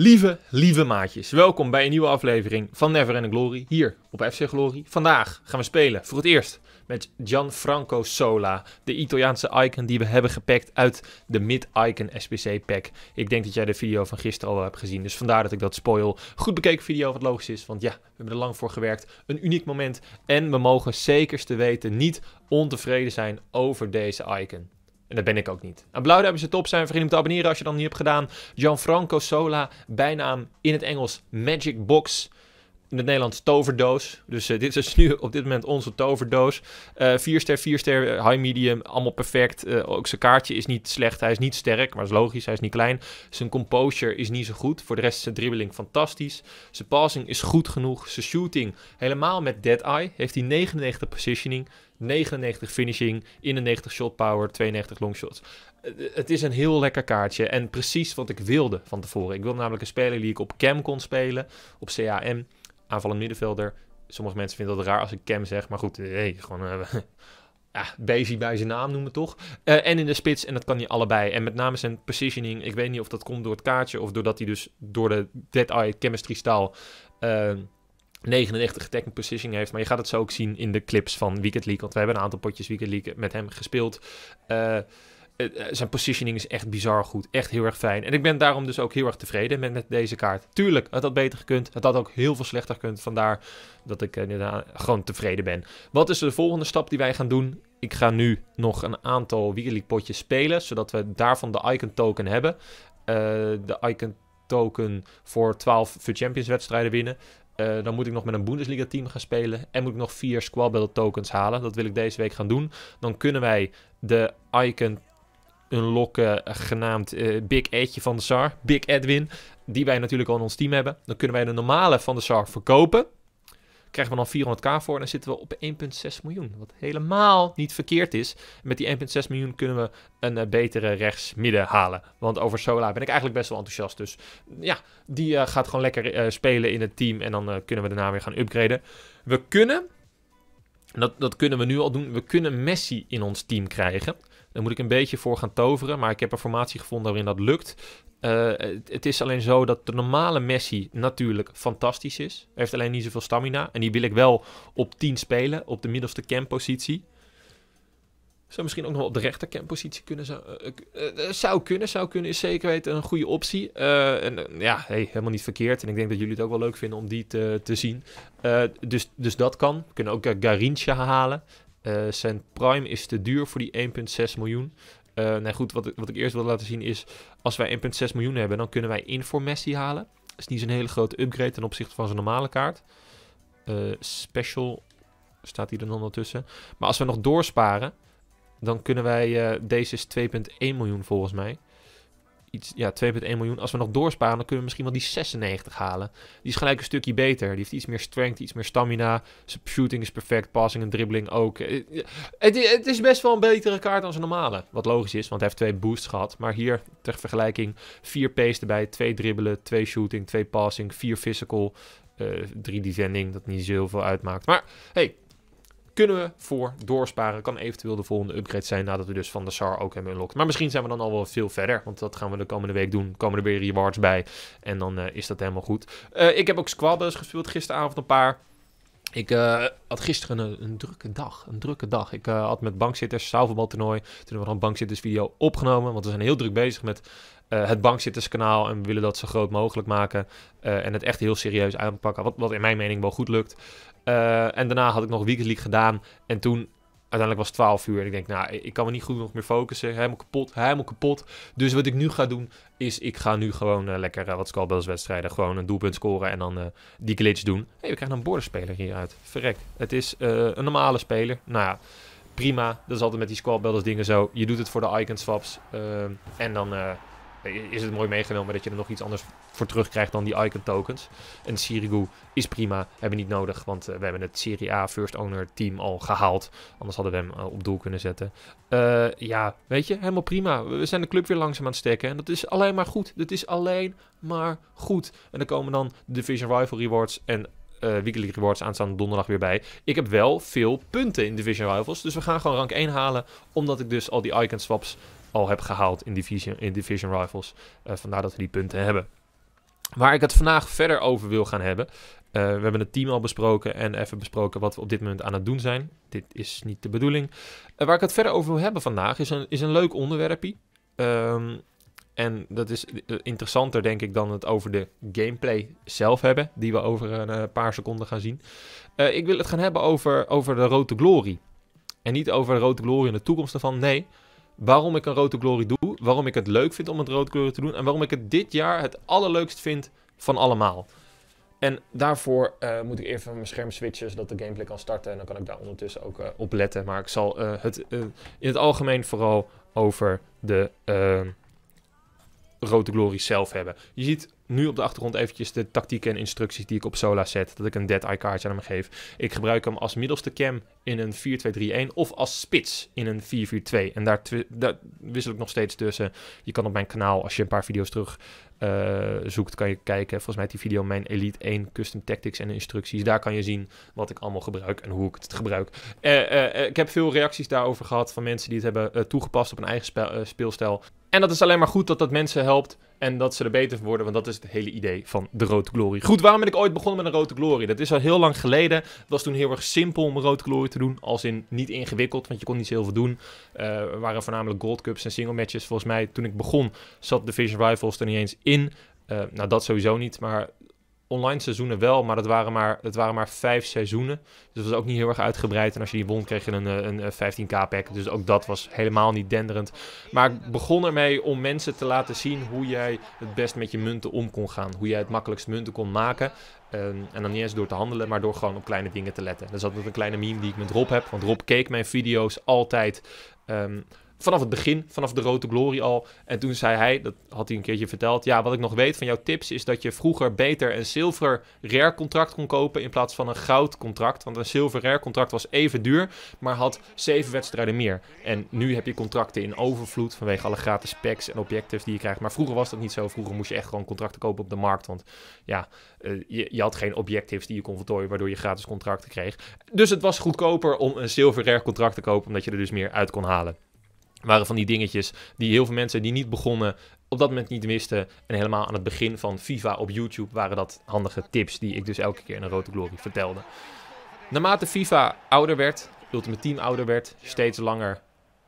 Lieve, lieve maatjes, welkom bij een nieuwe aflevering van Never and Glory hier op FC Glory. Vandaag gaan we spelen voor het eerst met Gianfranco Sola, de Italiaanse icon die we hebben gepakt uit de Mid-Icon SPC pack. Ik denk dat jij de video van gisteren al hebt gezien, dus vandaar dat ik dat spoil. Goed bekeken video, wat logisch is, want ja, we hebben er lang voor gewerkt. Een uniek moment en we mogen zekerste weten niet ontevreden zijn over deze icon. En dat ben ik ook niet. En nou, Blauw hebben ze top zijn. Vergeet niet te abonneren als je dat niet hebt gedaan. Gianfranco Sola, bijnaam in het Engels Magic Box in het Nederlands toverdoos. Dus eh, dit is dus nu op dit moment onze toverdoos. Uh, eh, 4 ster, 4 ster, eh, high medium, allemaal perfect. ook zijn kaartje is niet slecht. Hij is niet sterk, maar is logisch. Hij is niet klein. Zijn composure is niet zo goed. Voor de rest is zijn dribbling fantastisch. Zijn passing is goed genoeg. Zijn shooting helemaal met dead eye. Heeft hij 99 positioning, 99 finishing, 91 shot power, 92 long shots. het is een heel lekker kaartje en precies wat ik wilde van tevoren. Ik wilde namelijk een speler die ik op cam kon spelen, op CAM aanvallend middenvelder. Sommige mensen vinden dat raar als ik Cam zeg, maar goed, hey, gewoon uh, ja, bij zijn naam noemen toch. Eh, en in de spits, en dat kan hij allebei. En met name zijn positioning, ik weet niet of dat komt door het kaartje of doordat hij dus door de Dead Eye Chemistry staal uh, 99 tackle positioning heeft. Maar je gaat het zo ook zien in de clips van Weekend League, want we hebben een aantal potjes Weekend League met hem gespeeld. Eh eh, eh, zijn positioning is echt bizar goed. Echt heel erg fijn. En ik ben daarom dus ook heel erg tevreden met, met deze kaart. Tuurlijk, het had beter gekund. Het had ook heel veel slechter gekund. Vandaar dat ik eh, gewoon tevreden ben. Wat is de volgende stap die wij gaan doen? Ik ga nu nog een aantal weekly potjes spelen. Zodat we daarvan de Icon Token hebben. de Icon Token voor 12 Food Champions wedstrijden winnen. dan moet ik nog met een Bundesliga team gaan spelen. En moet ik nog vier Squad Battle tokens halen. Dat wil ik deze week gaan doen. Dan kunnen wij de Icon unlocken genaamd eh, Big Edje van de SAR. Big Edwin, die wij natuurlijk al in ons team hebben. Dan kunnen wij de normale van de SAR verkopen. Krijgen we dan 400k voor en dan zitten we op 1,6 miljoen. Wat helemaal niet verkeerd is. Met die 1,6 miljoen kunnen we een eh, betere rechtsmidden halen. Want over Sola ben ik eigenlijk best wel enthousiast. Dus ja, die eh, gaat gewoon lekker spelen in het team. En dan kunnen we daarna weer gaan upgraden. We kunnen dat, dat, kunnen we nu al doen. We kunnen Messi in ons team krijgen. Daar moet ik een beetje voor gaan toveren. Maar ik heb een formatie gevonden waarin dat lukt. Eh, het, is alleen zo dat de normale Messi natuurlijk fantastisch is. Hij heeft alleen niet zoveel stamina. En die wil ik wel op 10 spelen, op de middelste camp Zou misschien ook nog op de rechter campositie kunnen. Zou, eh, eh, zou kunnen, zou kunnen, is zeker weten een goede optie. en ja, helemaal niet verkeerd. En ik denk dat jullie het ook wel leuk vinden om die te, te zien. dus, dus dat kan. We kunnen ook Garincha halen. Cent eh, Prime is te duur voor die 1,6 miljoen. Eh, nee, nou goed, wat, wat ik eerst wil laten zien is... als wij 1,6 miljoen hebben, dan kunnen wij Messi halen. Dat is niet zo'n hele grote upgrade ten opzichte van zijn normale kaart. Eh, special staat hier dan ondertussen. Maar als we nog doorsparen, dan kunnen wij... deze is 2,1 miljoen volgens mij iets, ja, 2,1 miljoen. Als we nog doorsparen, dan kunnen we misschien wel die 96 halen. Die is gelijk een stukje beter. Die heeft iets meer strength, iets meer stamina. Zijn shooting is perfect, passing en dribbling ook. Eh, het, is best wel een betere kaart dan zijn normale. Wat logisch is, want hij heeft twee boosts gehad. Maar hier, ter vergelijking, vier pace erbij. Twee dribbelen, twee shooting, twee passing, vier physical. Uh, drie defending, dat niet zoveel uitmaakt. Maar hey, kunnen we voor doorsparen. Kan eventueel de volgende upgrade zijn nadat we dus van de SAR ook hebben unlocked. Maar misschien zijn we dan al wel veel verder. Want dat gaan we de komende week doen. Komen er weer rewards bij. En dan eh, is dat helemaal goed. Eh, ik heb ook squads gespeeld gisteravond een paar. Ik eh, had gisteren een, een, drukke dag. Een drukke dag. Ik had met bankzitters zaalvoetbaltoernooi. Toen hebben we een bankzittersvideo opgenomen. Want we zijn heel druk bezig met eh, het bankzitterskanaal en we willen dat zo groot mogelijk maken eh, en het echt heel serieus aanpakken, wat, wat in mijn mening wel goed lukt. Eh, en daarna had ik nog Weekend League gedaan en toen uiteindelijk was het 12 uur en ik denk, nou, ik kan me niet goed nog meer focussen, helemaal kapot, helemaal kapot. Dus wat ik nu ga doen is, ik ga nu gewoon lekker wat scalbells wedstrijden, gewoon een doelpunt scoren en dan die glitch doen. hey, we krijgen een borderspeler hieruit, verrek. Het is een normale speler, nou ja prima. Dat is altijd met die squadbellers dingen zo. Je doet het voor de icon swaps. en dan is het mooi meegenomen dat je er nog iets anders voor terugkrijgt dan die icon tokens. En Sirigu is prima, hebben we niet nodig, want eh, we hebben het Serie A First Owner team al gehaald. Anders hadden we hem eh, op doel kunnen zetten. Eh, ja, weet je, helemaal prima. We zijn de club weer langzaam aan het stekken en dat is alleen maar goed. Dat is alleen maar goed. En dan komen dan Division Rival Rewards en Weekly Rewards aanstaande donderdag weer bij. Ik heb wel veel punten in Division Rivals. Dus we gaan gewoon rank 1 halen. Omdat ik dus al die icon swaps al heb gehaald in Division, in division Rivals. Eh, vandaar dat we die punten hebben. Waar ik het vandaag verder over wil gaan hebben. Eh, we hebben het team al besproken en even besproken wat we op dit moment aan het doen zijn. Dit is niet de bedoeling. Eh, waar ik het verder over wil hebben vandaag is een, is een leuk onderwerpje. Ehm, en dat is interessanter, denk ik, dan het over de gameplay zelf hebben. Die we over een paar seconden gaan zien. ik wil het gaan hebben over, over de Rote Glory. En niet over de Rote Glory en de toekomst ervan. Nee, waarom ik een Rode Glory doe, waarom ik het leuk vind om het Rode te doen en waarom ik het dit jaar het allerleukst vind van allemaal. En daarvoor eh, moet ik even mijn scherm switchen zodat de gameplay kan starten en dan kan ik daar ondertussen ook eh, op letten. Maar ik zal eh, het in het algemeen vooral over de Rode Glory zelf hebben. Je ziet nu op de achtergrond eventjes de tactieken en instructies die ik op Sola zet. Dat ik een dead eye kaartje aan hem geef. Ik gebruik hem als middelste cam in een 4-2-3-1 of als spits in een 4-4-2. En daar, wissel ik nog steeds tussen. Je kan op mijn kanaal, als je een paar video's terug eh, zoekt, kan je kijken. Volgens mij die video mijn Elite 1 Custom Tactics en instructies. Daar kan je zien wat ik allemaal gebruik en hoe ik het gebruik. Eh, eh, ik heb veel reacties daarover gehad van mensen die het hebben toegepast op een eigen speelstijl. En dat is alleen maar goed dat dat mensen helpt en dat ze er beter van worden, want dat is het hele idee van de Rode Glory. Goed, waarom ben ik ooit begonnen met een Rode Glory? Dat is al heel lang geleden. Het was toen heel erg simpel om een Rode Glory te doen, als in niet ingewikkeld, want je kon niet zo heel veel doen. er waren voornamelijk Gold Cups en single matches. Volgens mij, toen ik begon, zat division Rivals Rifles er niet eens in. Eh, nou, dat sowieso niet, maar online seizoenen wel, maar dat waren maar, dat waren maar vijf seizoenen. Dus dat was ook niet heel erg uitgebreid. En als je die won, kreeg je een, eh, een 15k-pack. Eh, dus ook dat was helemaal niet denderend. Maar ik begon ermee om mensen te laten zien hoe jij het best met je munten om kon gaan. Hoe jij het makkelijkst munten kon maken. Ehm, en dan niet eens door te handelen, maar door gewoon op kleine dingen te letten. Dat zat met een kleine meme die ik met Rob heb. Want Rob keek mijn video's altijd... Ehm, vanaf het begin, vanaf de Rode Glorie al. En toen zei hij, dat had hij een keertje verteld. Ja, wat ik nog weet van jouw tips is dat je vroeger beter een zilver rare contract kon kopen in plaats van een goud contract. Want een zilver rare contract was even duur, maar had zeven wedstrijden meer. En nu heb je contracten in overvloed vanwege alle gratis packs en objectives die je krijgt. Maar vroeger was dat niet zo. Vroeger moest je echt gewoon contracten kopen op de markt. Want ja, eh, je, je, had geen objectives die je kon voltooien, waardoor je gratis contracten kreeg. Dus het was goedkoper om een zilver rare contract te kopen, omdat je er dus meer uit kon halen waren van die dingetjes die heel veel mensen die niet begonnen op dat moment niet wisten. En helemaal aan het begin van FIFA op YouTube waren dat handige tips die ik dus elke keer in een Rode Glory vertelde. Naarmate FIFA ouder werd, Ultimate Team ouder werd, steeds langer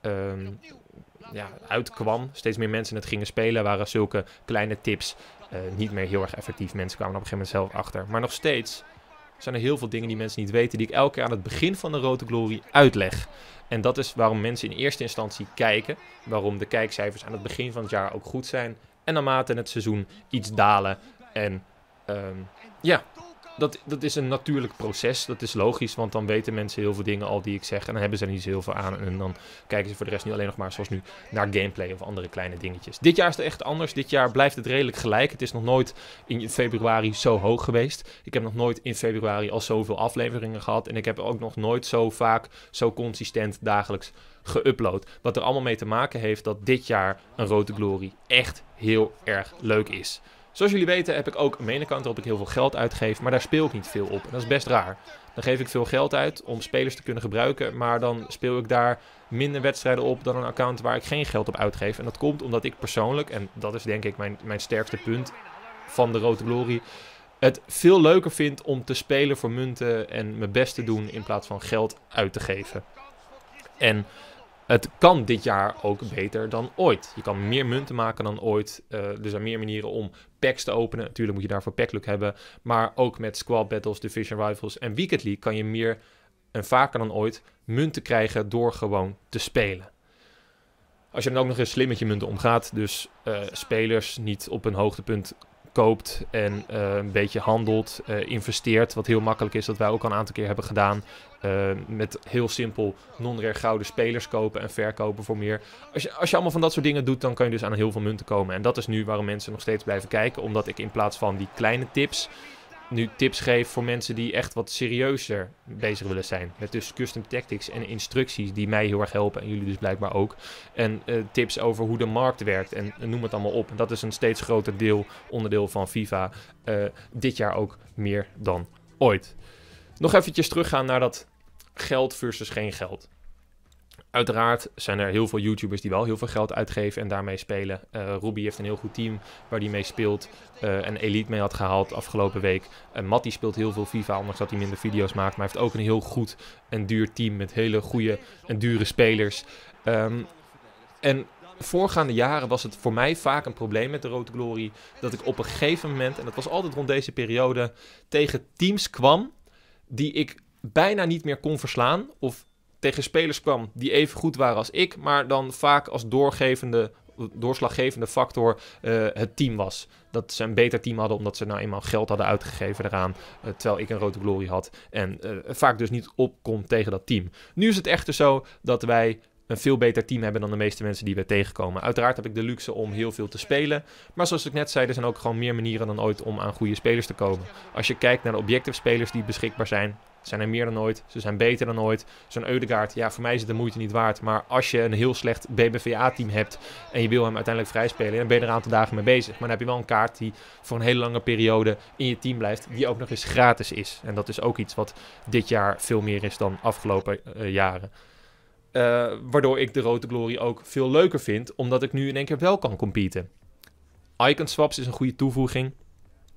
ehm, ja, uitkwam, steeds meer mensen het gingen spelen, waren zulke kleine tips eh, niet meer heel erg effectief. Mensen kwamen op een gegeven moment zelf achter. Maar nog steeds zijn er heel veel dingen die mensen niet weten, die ik elke keer aan het begin van de rote Glory uitleg. En dat is waarom mensen in eerste instantie kijken, waarom de kijkcijfers aan het begin van het jaar ook goed zijn en naarmate het seizoen iets dalen en ehm, ja, dat, dat is een natuurlijk proces. Dat is logisch, want dan weten mensen heel veel dingen al die ik zeg. En dan hebben ze er niet zo heel veel aan. En dan kijken ze voor de rest nu alleen nog maar, zoals nu, naar gameplay of andere kleine dingetjes. Dit jaar is het echt anders. Dit jaar blijft het redelijk gelijk. Het is nog nooit in februari zo hoog geweest. Ik heb nog nooit in februari al zoveel afleveringen gehad. En ik heb ook nog nooit zo vaak, zo consistent dagelijks geüpload. Wat er allemaal mee te maken heeft dat dit jaar een Rode Glory echt heel erg leuk is. Zoals jullie weten heb ik ook een menekant waarop ik heel veel geld uitgeef, maar daar speel ik niet veel op. En dat is best raar. Dan geef ik veel geld uit om spelers te kunnen gebruiken, maar dan speel ik daar minder wedstrijden op dan een account waar ik geen geld op uitgeef. En dat komt omdat ik persoonlijk, en dat is denk ik mijn, mijn sterkste punt van de Rode Glory, het veel leuker vind om te spelen voor munten en mijn best te doen in plaats van geld uit te geven. En het kan dit jaar ook beter dan ooit. Je kan meer munten maken dan ooit. Uh, er zijn meer manieren om packs te openen. Natuurlijk moet je daarvoor packluck hebben. Maar ook met squad battles, division rivals en weekend league kan je meer en vaker dan ooit munten krijgen door gewoon te spelen. Als je dan ook nog eens slim met je munten omgaat, dus eh, spelers niet op een hoogtepunt koopt en eh, een beetje handelt, eh, investeert. Wat heel makkelijk is, dat wij ook al een aantal keer hebben gedaan. Eh, met heel simpel non-rare gouden spelers kopen en verkopen voor meer. Als je, als je allemaal van dat soort dingen doet, dan kan je dus aan heel veel munten komen. En dat is nu waarom mensen nog steeds blijven kijken. Omdat ik in plaats van die kleine tips nu tips geef voor mensen die echt wat serieuzer bezig willen zijn. Met dus custom tactics en instructies die mij heel erg helpen en jullie dus blijkbaar ook. En eh, tips over hoe de markt werkt en eh, noem het allemaal op. En dat is een steeds groter deel, onderdeel van FIFA. Eh, dit jaar ook meer dan ooit. Nog eventjes teruggaan naar dat geld versus geen geld. Uiteraard zijn er heel veel YouTubers die wel heel veel geld uitgeven en daarmee spelen. Eh, Ruby heeft een heel goed team waar hij mee speelt. Uh, en Elite mee had gehaald afgelopen week. Uh, eh, Matty speelt heel veel FIFA, ondanks dat hij minder video's maakt. Maar hij heeft ook een heel goed en duur team met hele goede en dure spelers. Ehm, en voorgaande jaren was het voor mij vaak een probleem met de Rode Glory. Dat ik op een gegeven moment, en dat was altijd rond deze periode, tegen teams kwam die ik bijna niet meer kon verslaan. Of tegen spelers kwam die even goed waren als ik, maar dan vaak als doorgevende, doorslaggevende factor eh, het team was. Dat ze een beter team hadden omdat ze nou eenmaal geld hadden uitgegeven eraan, eh, terwijl ik een rode glory had en eh, vaak dus niet opkomt tegen dat team. Nu is het echter zo dat wij een veel beter team hebben dan de meeste mensen die we tegenkomen. Uiteraard heb ik de luxe om heel veel te spelen. Maar zoals ik net zei, er zijn ook gewoon meer manieren dan ooit om aan goede spelers te komen. Als je kijkt naar de objective spelers die beschikbaar zijn, ze zijn er meer dan ooit. Ze zijn beter dan ooit. Zo'n Eudegaard, ja, voor mij is het de moeite niet waard. Maar als je een heel slecht BBVA-team hebt en je wil hem uiteindelijk vrijspelen, dan ben je er een aantal dagen mee bezig. Maar dan heb je wel een kaart die voor een hele lange periode in je team blijft, die ook nog eens gratis is. En dat is ook iets wat dit jaar veel meer is dan afgelopen eh, jaren. Eh, waardoor ik de Rode Glory ook veel leuker vind, omdat ik nu in één keer wel kan competen. Icon swaps is een goede toevoeging.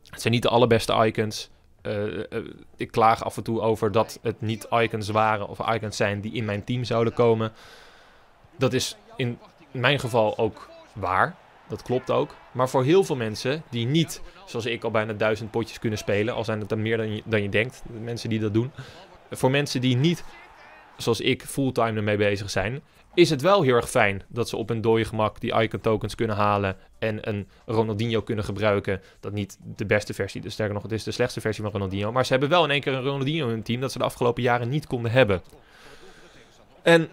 Het zijn niet de allerbeste icons. Eh, eh, ik klaag af en toe over dat het niet icons waren of icons zijn die in mijn team zouden komen. Dat is in mijn geval ook waar. Dat klopt ook. Maar voor heel veel mensen die niet, zoals ik, al bijna duizend potjes kunnen spelen, al zijn het er meer dan je, dan je denkt, mensen die dat doen. Voor mensen die niet, zoals ik, fulltime ermee bezig zijn, is het wel heel erg fijn dat ze op een dode gemak die icon tokens kunnen halen en een Ronaldinho kunnen gebruiken. Dat niet de beste versie, dus sterker nog, het is de slechtste versie van Ronaldinho. Maar ze hebben wel in één keer een Ronaldinho in hun team dat ze de afgelopen jaren niet konden hebben. En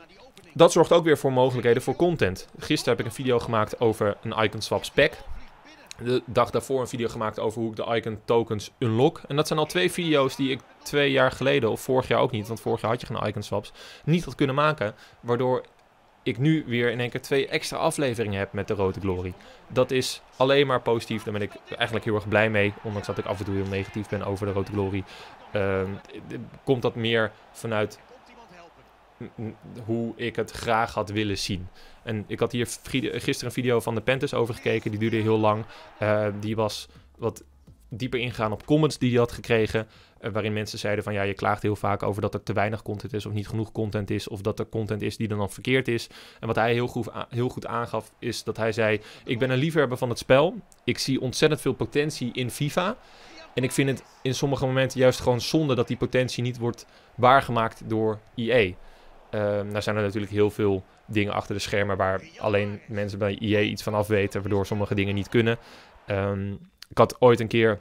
dat zorgt ook weer voor mogelijkheden voor content. Gisteren heb ik een video gemaakt over een icon swaps pack. De dag daarvoor een video gemaakt over hoe ik de icon tokens unlock. En dat zijn al twee video's die ik twee jaar geleden, of vorig jaar ook niet, want vorig jaar had je geen icon swaps, niet had kunnen maken. Waardoor ik nu weer in één keer twee extra afleveringen heb met de Rode Glory. Dat is alleen maar positief. Daar ben ik eigenlijk heel erg blij mee. Ondanks dat ik af en toe heel negatief ben over de Rode Glorie. Ehm, komt dat meer vanuit hoe ik het graag had willen zien. En ik had hier gisteren een video van de Panthers over gekeken. Die duurde heel lang. Eh, die was wat dieper ingaan op comments die hij had gekregen. Eh, waarin mensen zeiden van ja, je klaagt heel vaak over dat er te weinig content is of niet genoeg content is. Of dat er content is die dan, dan verkeerd is. En wat hij heel goed, heel goed aangaf is dat hij zei, ik ben een liefhebber van het spel. Ik zie ontzettend veel potentie in FIFA. En ik vind het in sommige momenten juist gewoon zonde dat die potentie niet wordt waargemaakt door EA. Uh, ehm, nou zijn er natuurlijk heel veel dingen achter de schermen waar alleen mensen bij EA iets van af weten, waardoor sommige dingen niet kunnen. Ehm, ik had ooit een keer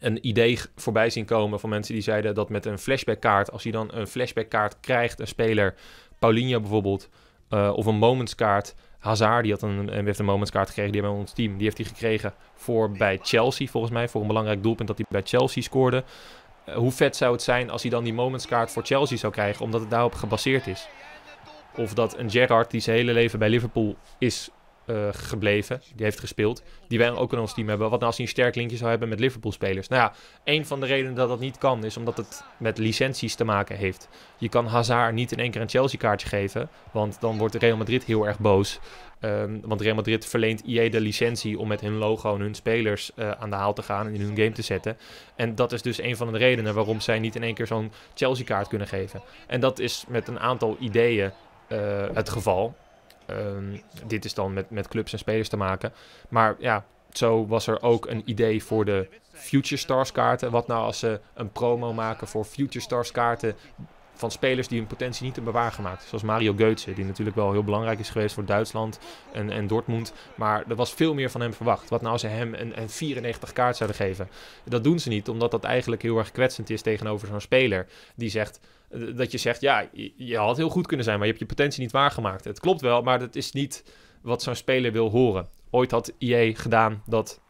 een idee voorbij zien komen van mensen die zeiden dat met een flashbackkaart, als hij dan een flashbackkaart krijgt, een speler, Paulinho bijvoorbeeld, uh, of een momentskaart, Hazard, die, had een, eh, heeft een momentskaart gekregen, die hebben ons team, die heeft hij gekregen voor bij Chelsea, volgens mij, voor een belangrijk doelpunt dat hij bij Chelsea scoorde. Eh, hoe vet zou het zijn als hij dan die momentskaart voor Chelsea zou krijgen, omdat het daarop gebaseerd is? Of dat een Gerrard die zijn hele leven bij Liverpool is eh, gebleven. Die heeft gespeeld. Die wij ook in ons team hebben. Wat nou als hij een sterk linkje zou hebben met Liverpool-spelers? Nou ja, een van de redenen dat dat niet kan is omdat het met licenties te maken heeft. Je kan Hazard niet in één keer een Chelsea-kaartje geven. Want dan wordt Real Madrid heel erg boos. Ehm, want Real Madrid verleent ieder de licentie om met hun logo en hun spelers eh, aan de haal te gaan en in hun game te zetten. En dat is dus een van de redenen waarom zij niet in één keer zo'n Chelsea-kaart kunnen geven. En dat is met een aantal ideeën eh, het geval. Ehm, dit is dan met, met clubs en spelers te maken. Maar ja, zo was er ook een idee voor de Future Stars kaarten. Wat nou als ze een promo maken voor Future Stars kaarten van spelers die hun potentie niet hebben waargemaakt. Zoals Mario Goetze, die natuurlijk wel heel belangrijk is geweest voor Duitsland en, en Dortmund. Maar er was veel meer van hem verwacht. Wat nou als ze hem een, een 94 kaart zouden geven? Dat doen ze niet, omdat dat eigenlijk heel erg kwetsend is tegenover zo'n speler. Die zegt, eh, dat je zegt, ja, je had heel goed kunnen zijn, maar je hebt je potentie niet waargemaakt. Het klopt wel, maar dat is niet wat zo'n speler wil horen. Ooit had IE gedaan dat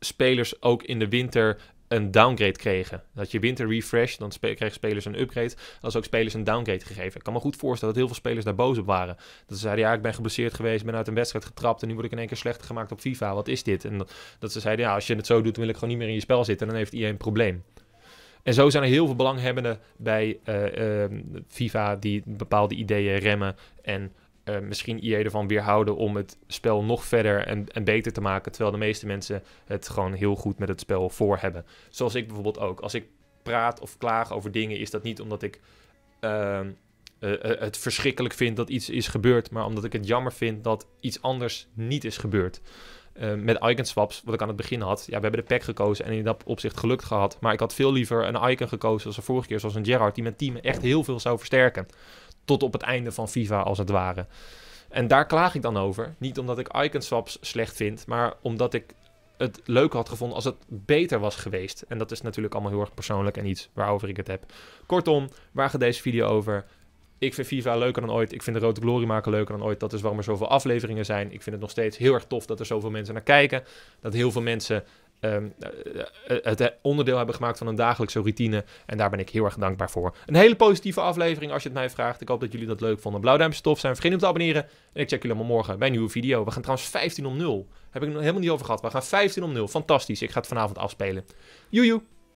spelers ook in de winter een downgrade kregen. Dat je winter refresh, dan kregen spelers een upgrade. Als ook spelers een downgrade gegeven. Ik kan me goed voorstellen dat heel veel spelers daar boos op waren. Dat ze zeiden, ja, ik ben geblesseerd geweest, ben uit een wedstrijd getrapt... en nu word ik in één keer slechter gemaakt op FIFA. Wat is dit? En dat, ze zeiden, ja, als je het zo doet, wil ik gewoon niet meer in je spel zitten. En dan heeft IEA een probleem. En zo zijn er heel veel belanghebbenden bij uh, FIFA die bepaalde ideeën remmen en eh, misschien ideeën ervan weerhouden om het spel nog verder en, en, beter te maken. Terwijl de meeste mensen het gewoon heel goed met het spel voor hebben. Zoals ik bijvoorbeeld ook. Als ik praat of klaag over dingen, is dat niet omdat ik ehm, eh, het verschrikkelijk vind dat iets is gebeurd, maar omdat ik het jammer vind dat iets anders niet is gebeurd. Eh, met icon swaps, wat ik aan het begin had. Ja, we hebben de pack gekozen en in dat opzicht gelukt gehad. Maar ik had veel liever een icon gekozen als de vorige keer, zoals een Gerard, die mijn team echt heel veel zou versterken. Tot op het einde van FIFA, als het ware. En daar klaag ik dan over. Niet omdat ik icon swaps slecht vind, maar omdat ik het leuk had gevonden als het beter was geweest. En dat is natuurlijk allemaal heel erg persoonlijk en iets waarover ik het heb. Kortom, waar gaat deze video over? Ik vind FIFA leuker dan ooit. Ik vind de Rode Glory maken leuker dan ooit. Dat is waarom er zoveel afleveringen zijn. Ik vind het nog steeds heel erg tof dat er zoveel mensen naar kijken. Dat heel veel mensen ehm, eh, eh, het eh, onderdeel hebben gemaakt van een dagelijkse routine. En daar ben ik heel erg dankbaar voor. Een hele positieve aflevering als je het mij vraagt. Ik hoop dat jullie dat leuk vonden. duimpje tof zijn. Vergeet niet om te abonneren. En ik check jullie allemaal morgen bij een nieuwe video. We gaan trouwens 15 om 0. Heb ik nog helemaal niet over gehad. We gaan 15 om 0. Fantastisch. Ik ga het vanavond afspelen. Joejoe.